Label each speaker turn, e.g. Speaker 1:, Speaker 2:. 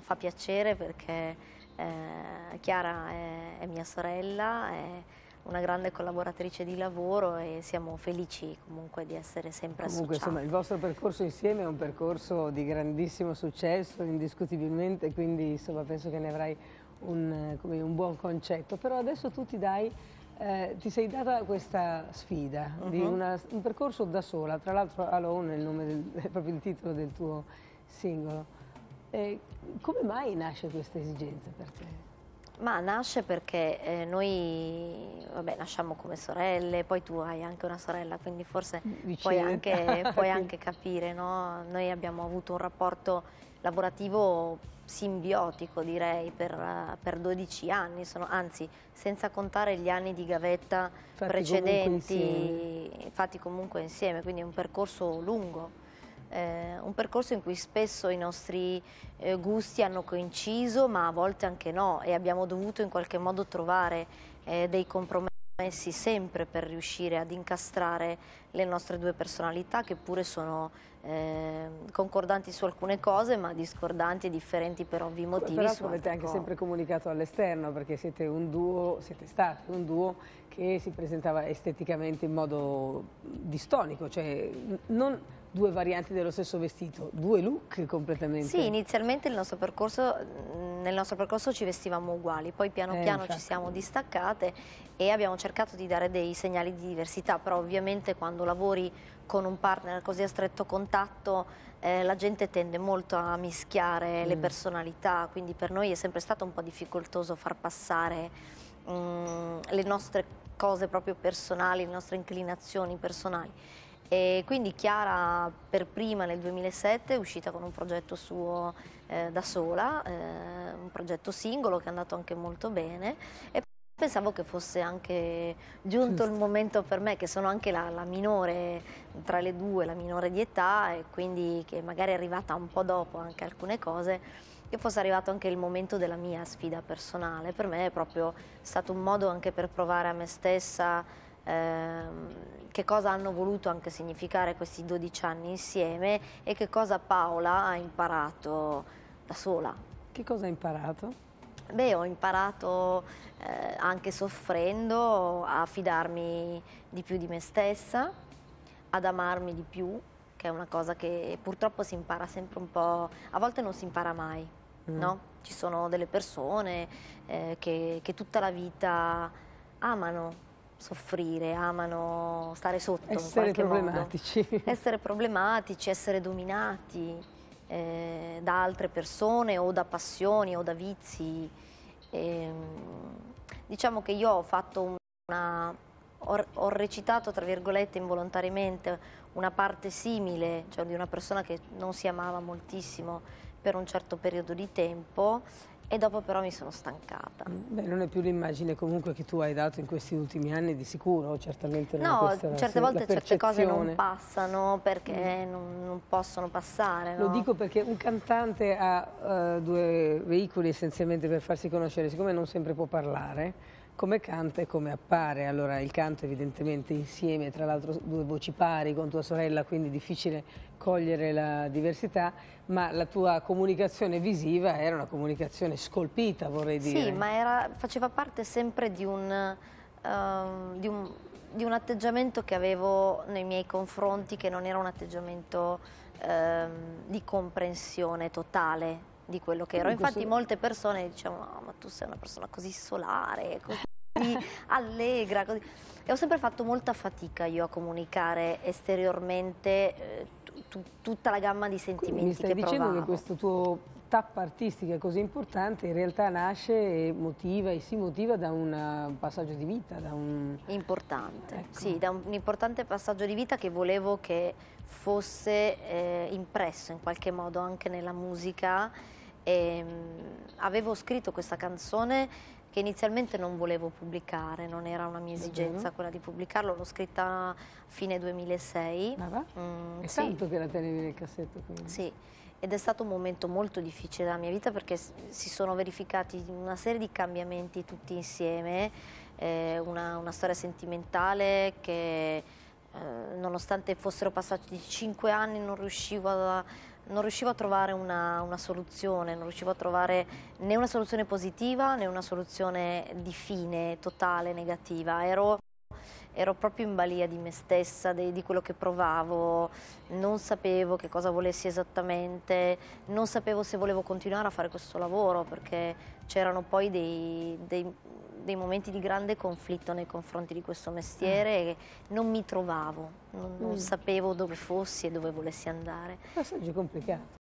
Speaker 1: Fa piacere perché eh, Chiara è, è, mia sorella, è una grande collaboratrice di lavoro e siamo felici comunque di essere sempre comunque, associati. Comunque insomma
Speaker 2: il vostro percorso insieme è un percorso di grandissimo successo indiscutibilmente quindi insomma penso che ne avrai un, dire, un buon concetto però adesso tu ti dai eh, ti sei data questa sfida uh -huh. di mhm. una, un percorso da sola, tra l'altro Alone è il nome del, è proprio il titolo del tuo singolo. Eh, come mai nasce questa esigenza per te?
Speaker 1: Ma nasce perché eh, noi vabbè, nasciamo come sorelle, poi tu hai anche una sorella, quindi forse mm, puoi anche, puoi anche, capire, no? Noi abbiamo avuto un rapporto lavorativo simbiotico direi per, eh, per 12 anni, sono, anzi senza contare gli anni di gavetta fatti precedenti, comunque fatti comunque insieme, quindi è un percorso lungo eh, un percorso in cui spesso i nostri eh, gusti hanno coinciso ma a volte anche no e abbiamo dovuto in qualche modo trovare eh, dei compromessi sempre per riuscire ad incastrare le nostre due personalità che pure sono eh, concordanti su alcune cose ma discordanti e differenti
Speaker 2: per ovvi motivi. Però avete anche cosa. sempre comunicato all'esterno perché siete un duo, siete stati un duo che si presentava esteticamente in modo distonico, cioè non due varianti dello stesso vestito, due look completamente. Sì,
Speaker 1: inizialmente il nostro percorso nel nostro percorso ci vestivamo uguali, poi piano eh, piano infatti. ci siamo distaccate e abbiamo cercato di dare dei segnali di diversità, però ovviamente quando lavori con un partner così a stretto contatto eh, la gente tende molto a mischiare mm. le personalità, quindi per noi è sempre stato un po' difficoltoso far passare mm, le nostre cose proprio personali, le nostre inclinazioni personali e quindi Chiara per prima nel 2007 è uscita con un progetto suo eh, da sola, eh, un progetto singolo che è andato anche molto bene e pensavo che fosse anche giunto Giusto. il momento per me che sono anche la, la, minore tra le due, la minore di età e quindi che magari è arrivata un po' dopo anche alcune cose che fosse arrivato anche il momento della mia sfida personale. Per me è proprio stato un modo anche per provare a me stessa Ehm, che cosa hanno voluto anche significare questi 12 anni insieme e che cosa Paola ha imparato da sola.
Speaker 2: Che cosa hai imparato?
Speaker 1: Beh, ho imparato eh, anche soffrendo a fidarmi di più di me stessa, ad amarmi di più, che è una cosa che purtroppo si impara sempre un po', a volte non si impara mai, mm. no? Ci sono delle persone eh, che, che tutta la vita amano, soffrire, amano stare sotto essere in qualche problematici. Modo. Essere problematici, essere dominati eh, da altre persone o da passioni o da vizi. E, ehm, diciamo che io ho fatto una... ho recitato, tra virgolette, involontariamente una parte simile, cioè di una persona che non si amava moltissimo per un certo periodo di tempo e dopo però mi sono stancata.
Speaker 2: Mm, beh, non è più l'immagine comunque che tu hai dato in questi ultimi anni di sicuro, certamente non No, questa, certe volte certe cose non
Speaker 1: passano perché mm. non, non, possono passare. No? Lo dico
Speaker 2: perché un cantante ha uh, due veicoli essenzialmente per farsi conoscere, siccome non sempre può parlare, come canta e come appare. Allora il canto evidentemente insieme, tra l'altro due voci pari con tua sorella, quindi difficile cogliere la diversità, ma la tua comunicazione visiva era una comunicazione scolpita, vorrei dire. Sì, ma
Speaker 1: era, faceva parte sempre di un, uh, di, un, di un, atteggiamento che avevo nei miei confronti, che non era un atteggiamento ehm, di comprensione totale di quello che ero. Infatti molte persone dicevano, oh, ma tu sei una persona così solare, così allegra. Così. E ho sempre fatto molta fatica io a comunicare esteriormente eh, tutta la gamma di sentimenti che Mi stai dicendo che questo
Speaker 2: tuo tappa artistica così importante in realtà nasce e motiva e si motiva da un eh, passaggio di vita, da un...
Speaker 1: Importante, ecco. sì, da un, un, importante passaggio di vita che volevo che fosse eh, impresso in qualche modo anche nella musica e ehm, avevo scritto questa canzone che inizialmente non volevo pubblicare, non era una mia esigenza quella di pubblicarlo, l'ho scritta a fine 2006. Ah, va? Mm, è sì. tanto che la tenevi nel cassetto quindi. Sì, ed è stato un momento molto difficile della mia vita perché si sono verificati una serie di cambiamenti tutti insieme, eh, una, una, storia sentimentale che eh, nonostante fossero passati cinque anni non riuscivo a non riuscivo a trovare una, una, soluzione, non riuscivo a trovare né una soluzione positiva né una soluzione di fine totale negativa. Ero, ero proprio in balia di me stessa, di, di quello che provavo, non sapevo che cosa volessi esattamente, non sapevo se volevo continuare a fare questo lavoro perché c'erano poi dei, dei dei momenti di grande conflitto nei confronti di questo mestiere mm. non mi trovavo, non, non mm. sapevo dove fossi e dove volessi andare.
Speaker 2: Passaggio ah, complicato.